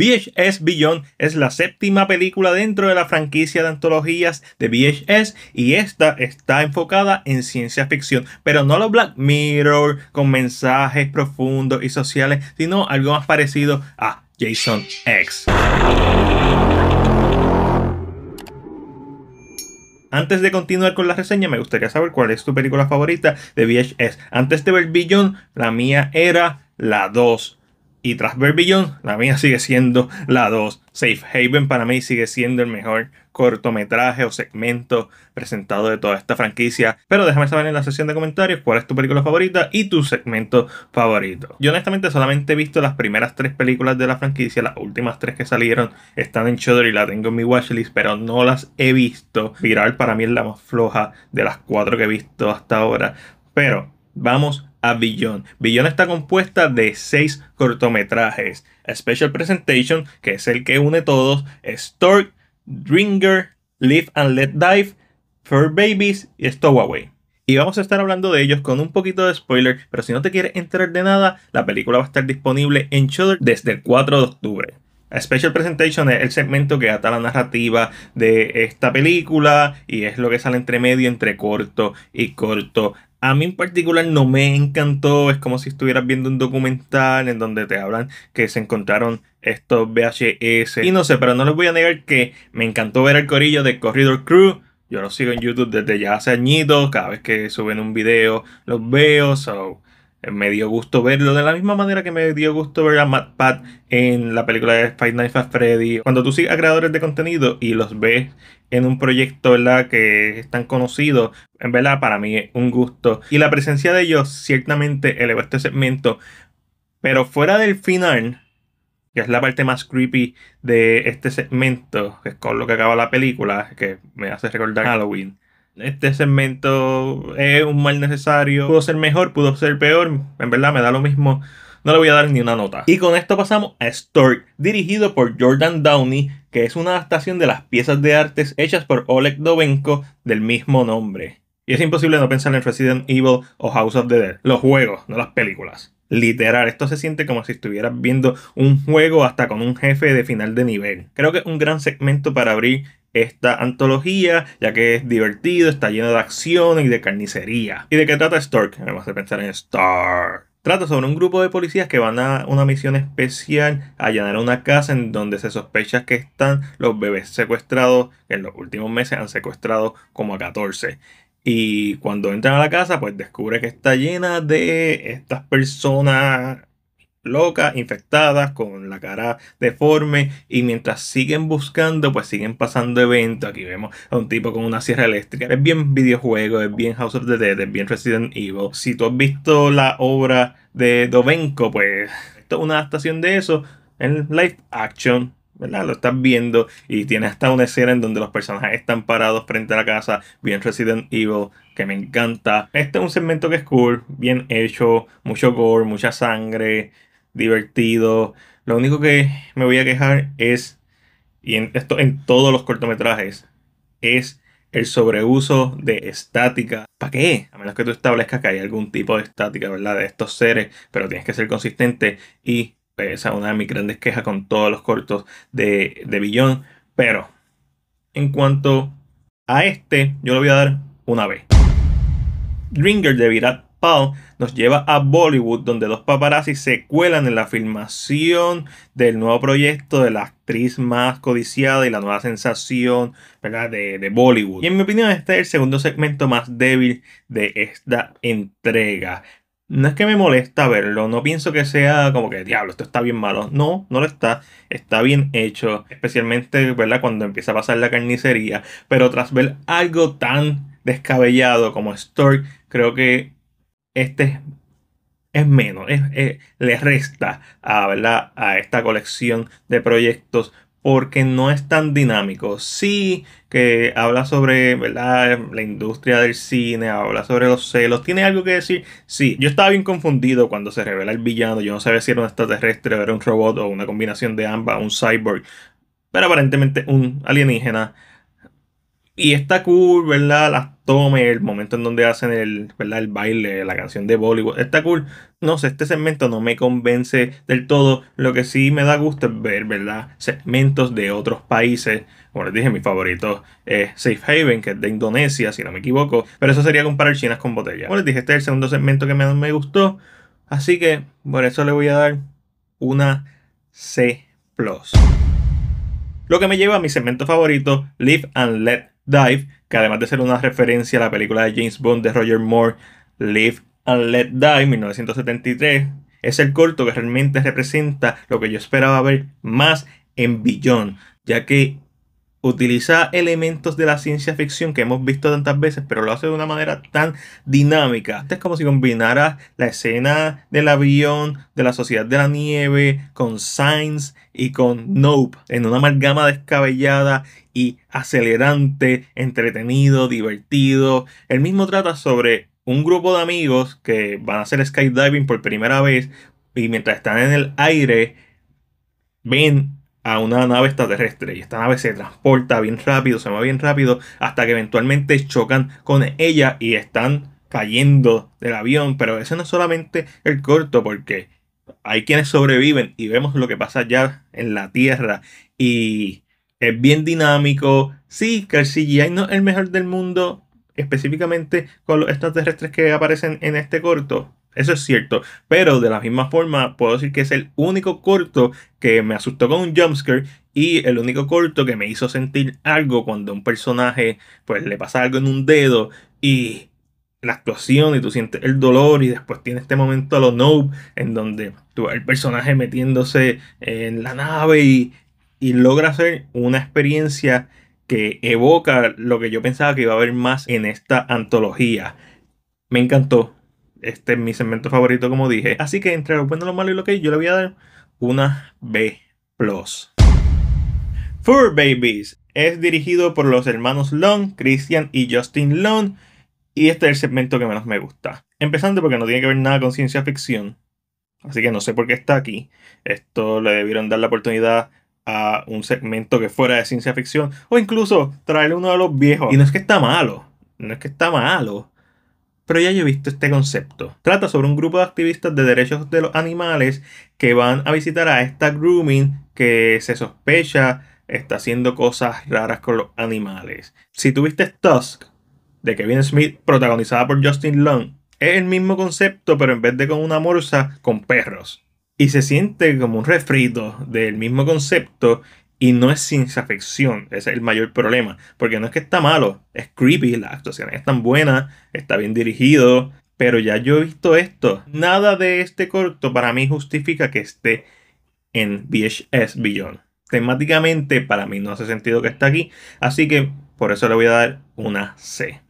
VHS Beyond es la séptima película dentro de la franquicia de antologías de BhS y esta está enfocada en ciencia ficción, pero no los Black Mirror con mensajes profundos y sociales, sino algo más parecido a Jason X. Antes de continuar con la reseña, me gustaría saber cuál es tu película favorita de VHS. Antes de ver Beyond, la mía era la 2. Y tras ver la mía sigue siendo la 2. Safe Haven para mí sigue siendo el mejor cortometraje o segmento presentado de toda esta franquicia. Pero déjame saber en la sección de comentarios cuál es tu película favorita y tu segmento favorito. Yo honestamente solamente he visto las primeras tres películas de la franquicia. Las últimas tres que salieron están en Shudder y la tengo en mi watchlist, pero no las he visto. Viral para mí es la más floja de las cuatro que he visto hasta ahora. Pero vamos a Billion. Billion está compuesta de seis cortometrajes. Special Presentation, que es el que une todos, Stork, Dringer, Live and Let Dive, Fur Babies y Stowaway. Y vamos a estar hablando de ellos con un poquito de spoiler, pero si no te quieres enterar de nada, la película va a estar disponible en Shudder desde el 4 de octubre. Special Presentation es el segmento que ata la narrativa de esta película y es lo que sale entre medio, entre corto y corto. A mí en particular no me encantó, es como si estuvieras viendo un documental en donde te hablan que se encontraron estos VHS. Y no sé, pero no les voy a negar que me encantó ver el corillo de Corridor Crew. Yo los sigo en YouTube desde ya hace añitos, cada vez que suben un video los veo, so me dio gusto verlo de la misma manera que me dio gusto ver a Matt Pat en la película de Five Nights at Freddy. Cuando tú sigues a creadores de contenido y los ves en un proyecto que es tan conocido, en verdad para mí es un gusto. Y la presencia de ellos ciertamente elevó este segmento, pero fuera del final, que es la parte más creepy de este segmento, que es con lo que acaba la película, que me hace recordar Halloween este segmento es un mal necesario, pudo ser mejor, pudo ser peor, en verdad me da lo mismo. No le voy a dar ni una nota. Y con esto pasamos a Stork, dirigido por Jordan Downey, que es una adaptación de las piezas de artes hechas por Oleg Dovenko del mismo nombre. Y es imposible no pensar en Resident Evil o House of the Dead, los juegos, no las películas. Literal, esto se siente como si estuvieras viendo un juego hasta con un jefe de final de nivel. Creo que es un gran segmento para abrir esta antología, ya que es divertido, está lleno de acción y de carnicería. ¿Y de qué trata Stork? Vamos a pensar en Stark. Trata sobre un grupo de policías que van a una misión especial a allanar una casa en donde se sospecha que están los bebés secuestrados, en los últimos meses han secuestrado como a 14. Y cuando entran a la casa, pues descubre que está llena de estas personas locas, infectadas, con la cara deforme. Y mientras siguen buscando, pues siguen pasando eventos. Aquí vemos a un tipo con una sierra eléctrica. Es bien videojuego, es bien House of the Dead, es bien Resident Evil. Si tú has visto la obra de Dovenco pues esto es una adaptación de eso en live action. ¿verdad? Lo estás viendo y tiene hasta una escena en donde los personajes están parados frente a la casa, bien Resident Evil, que me encanta. Este es un segmento que es cool, bien hecho, mucho gore, mucha sangre, divertido. Lo único que me voy a quejar es, y en, esto en todos los cortometrajes, es el sobreuso de estática. ¿Para qué? A menos que tú establezcas que hay algún tipo de estática, ¿verdad? De estos seres, pero tienes que ser consistente y esa es una de mis grandes quejas con todos los cortos de, de Billón. Pero en cuanto a este, yo lo voy a dar una B. Ringer Virat nos lleva a Bollywood, donde dos paparazzi se cuelan en la filmación del nuevo proyecto de la actriz más codiciada y la nueva sensación De, Bollywood. Y en mi opinión, este es el segundo segmento más débil de esta entrega. No es que me molesta verlo, no pienso que sea como que diablo, esto está bien malo. No, no lo está, está bien hecho, especialmente ¿verdad? cuando empieza a pasar la carnicería. Pero tras ver algo tan descabellado como Stork, creo que este es, menos, eh, le resta a, a esta colección de proyectos porque no es tan dinámico. Sí, que habla sobre la industria del cine, habla sobre los celos, tiene algo que decir. Sí, yo estaba bien confundido cuando se revela el villano, yo no sabía si era un extraterrestre, o era un robot o una combinación de ambas, un cyborg, pero aparentemente un alienígena. Y está cool, ¿verdad? Las tome el momento en donde hacen el, el baile, la canción de Bollywood. Está cool. No sé, este segmento no me convence del todo. Lo que sí me da gusto es ver, ¿verdad? Segmentos de otros países. Como les dije, mi favorito es Safe Haven, que es de Indonesia, si no me equivoco. Pero eso sería comparar chinas con botellas. Como les dije, este es el segundo segmento que me, me gustó. Así que por eso le voy a dar una C. Lo que me lleva a mi segmento favorito, Live and Let Dive, que además de ser una referencia a la película de James Bond de Roger Moore, Live and Let Die, 1973, es el corto que realmente representa lo que yo esperaba ver más en Beyond, ya que utiliza elementos de la ciencia ficción que hemos visto tantas veces, pero lo hace de una manera tan dinámica. es como si combinara la escena del avión, de la sociedad de la nieve, con Signs y con Nope, en una amalgama descabellada y acelerante, entretenido, divertido. El mismo trata sobre un grupo de amigos que van a hacer skydiving por primera vez y mientras están en el aire ven a una nave extraterrestre y esta nave se transporta bien rápido, se mueve bien rápido hasta que eventualmente chocan con ella y están cayendo del avión, pero ese no es solamente el corto porque hay quienes sobreviven y vemos lo que pasa ya en la Tierra y es bien dinámico. Sí, que no es el mejor del mundo, específicamente con los extraterrestres que aparecen en este corto. Eso es cierto, pero de la misma forma puedo decir que es el único corto que me asustó con un jumpscare y el único corto que me hizo sentir algo cuando un personaje pues le pasa algo en un dedo y la actuación y tú sientes el dolor y después tiene este momento a lo no. en donde tú el personaje metiéndose en la nave y y logra hacer una experiencia que evoca lo que yo pensaba que iba a haber más en esta antología. Me encantó. Este es mi segmento favorito, como dije. Así que entre lo bueno, lo malo y lo que yo le voy a dar una B. Four Babies es dirigido por los hermanos Long, Christian y Justin Long. Y este es el segmento que menos me gusta. Empezando porque no tiene que ver nada con ciencia ficción. Así que no sé por qué está aquí. Esto le debieron dar la oportunidad un segmento que fuera de ciencia ficción o incluso traerle uno de los viejos. Y no es que está malo, no es que está malo, pero ya yo he visto este concepto. Trata sobre un grupo de activistas de derechos de los animales que van a visitar a esta grooming que se sospecha está haciendo cosas raras con los animales. Si tuviste Tusk, de Kevin Smith, protagonizada por Justin Long, es el mismo concepto, pero en vez de con una morsa, con perros y se siente como un refrito del mismo concepto y no es sin afección. Ese es el mayor problema. Porque no es que está malo, es creepy, las actuaciones están buenas, está bien dirigido, pero ya yo he visto esto. Nada de este corto para mí justifica que esté en VHS Beyond. Temáticamente para mí no hace sentido que esté aquí, así que por eso le voy a dar una C.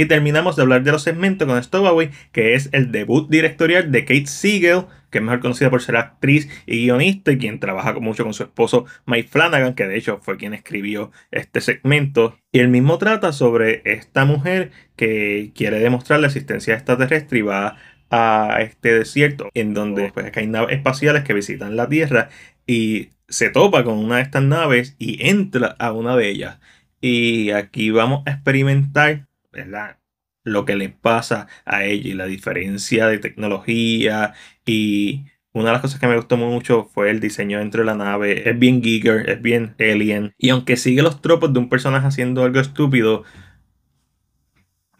Y terminamos de hablar de los segmentos con Stowaway, que es el debut directorial de Kate Siegel, que es mejor conocida por ser actriz y guionista y quien trabaja mucho con su esposo Mike Flanagan, que de hecho fue quien escribió este segmento. Y el mismo trata sobre esta mujer que quiere demostrar la existencia extraterrestre y va a este desierto, en donde pues, hay naves espaciales que visitan la Tierra y se topa con una de estas naves y entra a una de ellas. Y aquí vamos a experimentar ¿verdad? Lo que le pasa a ella y la diferencia de tecnología y una de las cosas que me gustó mucho fue el diseño dentro de la nave. Es bien Giger, es bien Alien. Y aunque sigue los tropos de un personaje haciendo algo estúpido,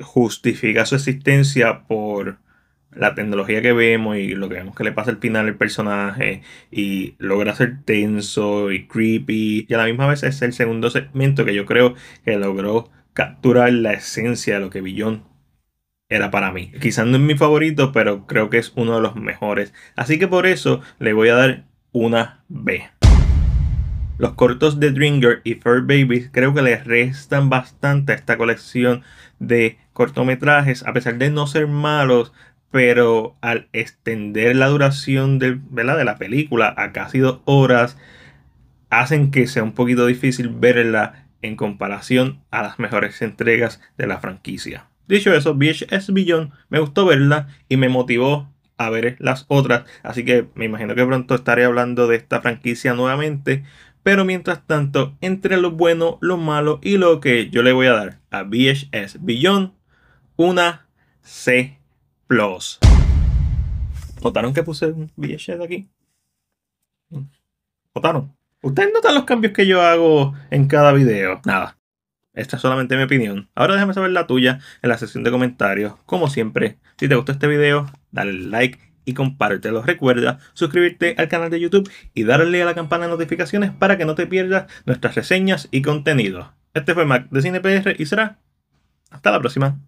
justifica su existencia por la tecnología que vemos y lo que vemos que le pasa al final al personaje. Y logra ser tenso y creepy. Y a la misma vez es el segundo segmento que yo creo que logró capturar la esencia de lo que Billón era para mí. Quizás no es mi favorito, pero creo que es uno de los mejores. Así que por eso le voy a dar una B. Los cortos de Dringer y Fur Babies creo que les restan bastante a esta colección de cortometrajes, a pesar de no ser malos, pero al extender la duración de la película a casi dos horas, hacen que sea un poquito difícil verla en comparación a las mejores entregas de la franquicia. Dicho eso, VHS Billion me gustó verla y me motivó a ver las otras, así que me imagino que pronto estaré hablando de esta franquicia nuevamente, pero mientras tanto, entre lo bueno, lo malo y lo que yo le voy a dar a VHS Billion, una C+. ¿Notaron que puse un VHS aquí? ¿Notaron? Ustedes notan los cambios que yo hago en cada video. Nada. Esta es solamente mi opinión. Ahora déjame saber la tuya en la sección de comentarios. Como siempre, si te gustó este video, dale like y compártelo. Recuerda suscribirte al canal de YouTube y darle a la campana de notificaciones para que no te pierdas nuestras reseñas y contenido. Este fue Mac de CinePR y será hasta la próxima.